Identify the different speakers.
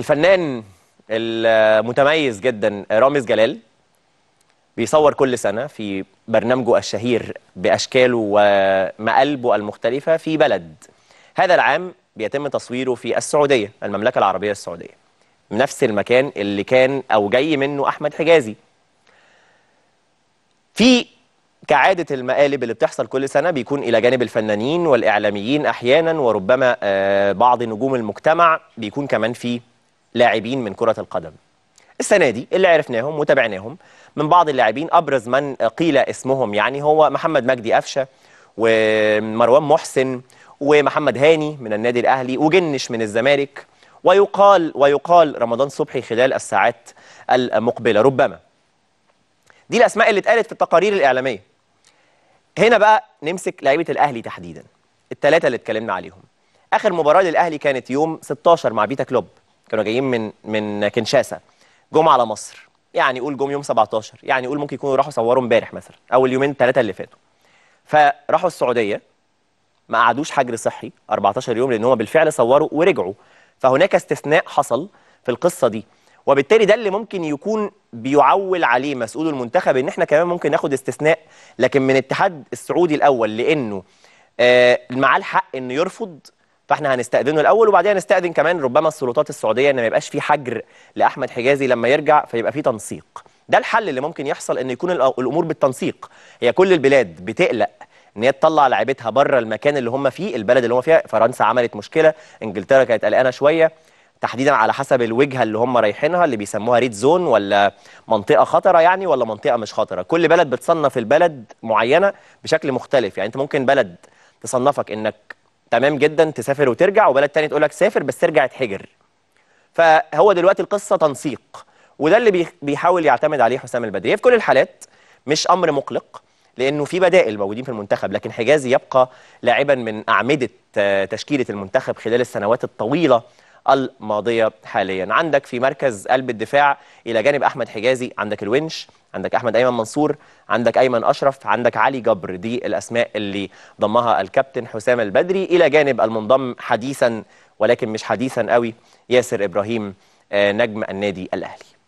Speaker 1: الفنان المتميز جدا رامز جلال بيصور كل سنة في برنامجه الشهير بأشكاله ومقالبه المختلفة في بلد هذا العام بيتم تصويره في السعودية المملكة العربية السعودية نفس المكان اللي كان أو جاي منه أحمد حجازي في كعادة المقالب اللي بتحصل كل سنة بيكون إلى جانب الفنانين والإعلاميين أحيانا وربما آه، بعض نجوم المجتمع بيكون كمان في لاعبين من كرة القدم السنة دي اللي عرفناهم وتابعناهم من بعض اللاعبين أبرز من قيل اسمهم يعني هو محمد مجدي قفشه ومروان محسن ومحمد هاني من النادي الأهلي وجنش من الزمالك ويقال ويقال رمضان صبحي خلال الساعات المقبلة ربما دي الأسماء اللي اتقالت في التقارير الإعلامية هنا بقى نمسك لعيبة الأهلي تحديدا الثلاثة اللي اتكلمنا عليهم آخر مباراة للأهلي كانت يوم 16 مع بيتا كلوب كانوا جايين من من كنشاسا جم على مصر يعني يقول جم يوم 17 يعني يقول ممكن يكونوا راحوا صوروا امبارح مثلا او اليومين ثلاثه اللي فاتوا فراحوا السعوديه ما قعدوش حجر صحي 14 يوم لان هم بالفعل صوروا ورجعوا فهناك استثناء حصل في القصه دي وبالتالي ده اللي ممكن يكون بيعول عليه مسؤول المنتخب ان احنا كمان ممكن ناخد استثناء لكن من الاتحاد السعودي الاول لانه آه معاه الحق انه يرفض فاحنا هنستأذنه الاول وبعدين هنستأذن كمان ربما السلطات السعوديه ان ما يبقاش في حجر لاحمد حجازي لما يرجع فيبقى في تنسيق ده الحل اللي ممكن يحصل ان يكون الامور بالتنسيق هي كل البلاد بتقلق ان هي تطلع لعيبتها بره المكان اللي هم فيه البلد اللي هم فيها فرنسا عملت مشكله انجلترا كانت قلقانه شويه تحديدا على حسب الوجهه اللي هم رايحينها اللي بيسموها ريد زون ولا منطقه خطره يعني ولا منطقه مش خطره كل بلد بتصنف البلد معينه بشكل مختلف يعني انت ممكن بلد تصنفك انك تمام جدا تسافر وترجع وبلد تاني تقول لك سافر بس ترجع تحجر فهو دلوقتي القصه تنسيق وده اللي بيحاول يعتمد عليه حسام البدري في كل الحالات مش امر مقلق لانه في بدائل موجودين في المنتخب لكن حجازي يبقى لاعبا من اعمده آه، تشكيله المنتخب خلال السنوات الطويله الماضيه حاليا عندك في مركز قلب الدفاع الى جانب احمد حجازي عندك الونش عندك احمد ايمن منصور عندك ايمن اشرف عندك علي جبر دي الاسماء اللي ضمها الكابتن حسام البدري الى جانب المنضم حديثا ولكن مش حديثا قوي ياسر ابراهيم آه، نجم النادي الاهلي